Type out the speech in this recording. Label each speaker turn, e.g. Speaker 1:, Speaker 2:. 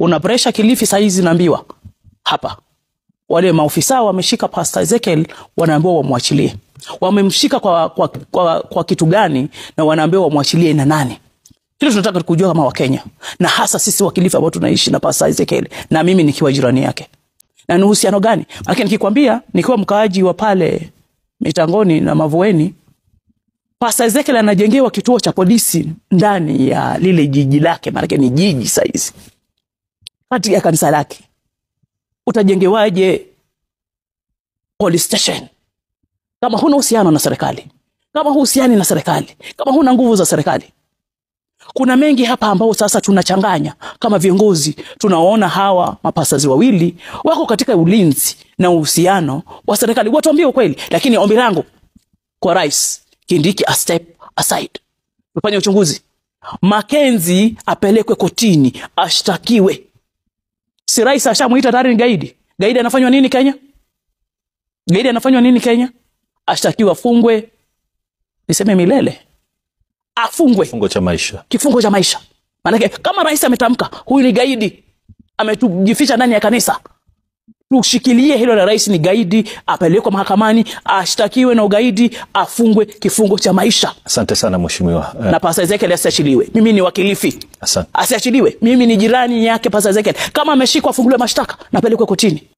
Speaker 1: Kuna presha Kilifi saa hizi naambiwa hapa, wale maofisa wameshika Pastor Ezekiel, wanaambiwa wamwachilie. Wamemshika kwa, kwa, kwa, kwa kitu gani? Na wanaambiwa wamwachilie na nani? Hilo tunataka kujua kama Wakenya na hasa sisi wa ambao tunaishi na Pastor Ezekiel na mimi nikiwa jirani yake, na ni uhusiano gani? Lakini nikikwambia, nikiwa mkaaji wa pale Mitangoni na Mavueni, Pastor Ezekiel anajengewa kituo cha polisi ndani ya lile jiji lake, maanake ni jiji saizi katika kanisa lake utajengewaje police station kama huna uhusiano na serikali kama huhusiani na serikali kama huna nguvu za serikali kuna mengi hapa ambao sasa tunachanganya kama viongozi tunaona hawa mapasazi wawili wako katika ulinzi na uhusiano wa serikali watuambie ukweli lakini ombi langu kwa rais kindiki a step aside tufanye uchunguzi makenzi apelekwe kotini ashtakiwe Si rais ashamuita tayari ni gaidi. Gaidi anafanywa nini Kenya? Gaidi anafanywa nini Kenya? Ashtakiwa, afungwe, niseme milele, afungwe kifungo cha maisha, kifungo cha maisha. Maanake kama rais ametamka huyu ni gaidi, ametujifisha ndani ya kanisa. Tushikilie hilo la rais ni gaidi, apelekwa mahakamani, ashtakiwe na ugaidi, afungwe kifungo cha maisha. Asante sana mheshimiwa. Eh, na Pastor Ezekiel asiachiliwe. Mimi ni wakilifi, asiachiliwe. Mimi ni jirani yake Pastor Ezekiel. Kama ameshikwa afunguliwe mashtaka napelekwe kotini.